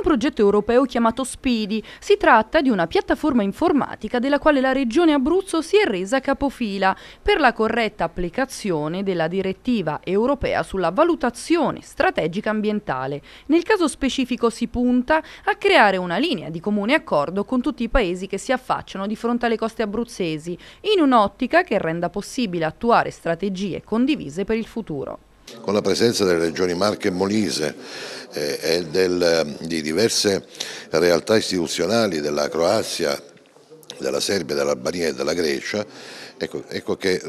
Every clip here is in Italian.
un progetto europeo chiamato SPIDI. Si tratta di una piattaforma informatica della quale la Regione Abruzzo si è resa capofila per la corretta applicazione della direttiva europea sulla valutazione strategica ambientale. Nel caso specifico si punta a creare una linea di comune accordo con tutti i paesi che si affacciano di fronte alle coste abruzzesi, in un'ottica che renda possibile attuare strategie condivise per il futuro con la presenza delle regioni Marche e Molise eh, e del, eh, di diverse realtà istituzionali della Croazia, della Serbia, dell'Albania e della Grecia, ecco, ecco che a,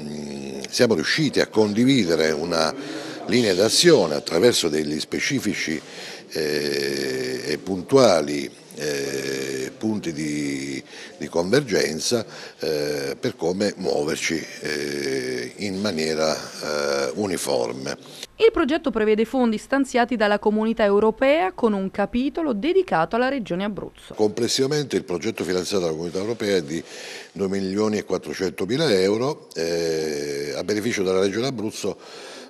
mm, siamo riusciti a condividere una linea d'azione attraverso degli specifici eh, e puntuali eh, punti di, di convergenza eh, per come muoverci eh, in maniera eh, uniforme. Il progetto prevede fondi stanziati dalla comunità europea con un capitolo dedicato alla regione Abruzzo. Complessivamente il progetto finanziato dalla comunità europea è di 2 milioni e 400 mila euro eh, a beneficio della regione Abruzzo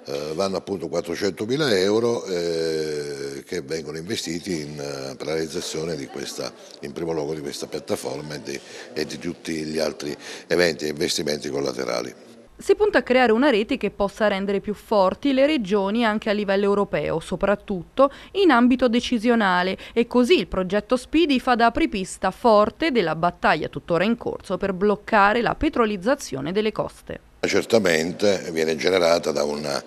eh, vanno appunto 400.000 euro eh, che vengono investiti in, eh, per la realizzazione di questa, in primo luogo di questa piattaforma e di, e di tutti gli altri eventi e investimenti collaterali. Si punta a creare una rete che possa rendere più forti le regioni anche a livello europeo, soprattutto in ambito decisionale e così il progetto Speedy fa da apripista forte della battaglia tuttora in corso per bloccare la petrolizzazione delle coste certamente viene generata da un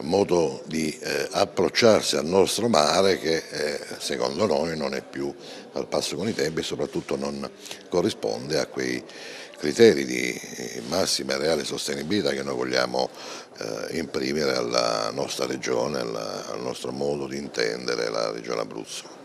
modo di eh, approcciarsi al nostro mare che eh, secondo noi non è più al passo con i tempi e soprattutto non corrisponde a quei criteri di eh, massima e reale sostenibilità che noi vogliamo eh, imprimere alla nostra regione, alla, al nostro modo di intendere la regione Abruzzo.